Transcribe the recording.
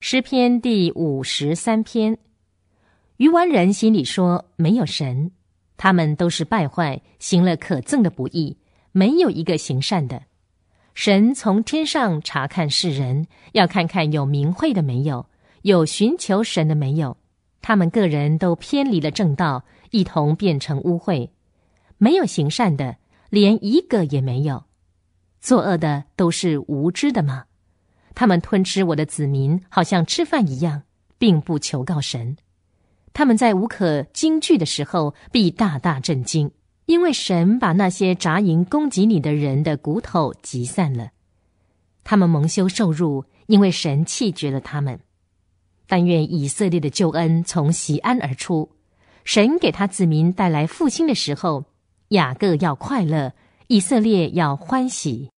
诗篇第五十三篇，鱼丸人心里说没有神，他们都是败坏，行了可憎的不义，没有一个行善的。神从天上查看世人，要看看有名讳的没有，有寻求神的没有。他们个人都偏离了正道，一同变成污秽，没有行善的，连一个也没有。作恶的都是无知的吗？他们吞吃我的子民，好像吃饭一样，并不求告神。他们在无可惊惧的时候，必大大震惊，因为神把那些扎营攻击你的人的骨头集散了。他们蒙羞受辱，因为神弃绝了他们。但愿以色列的救恩从西安而出。神给他子民带来复兴的时候，雅各要快乐，以色列要欢喜。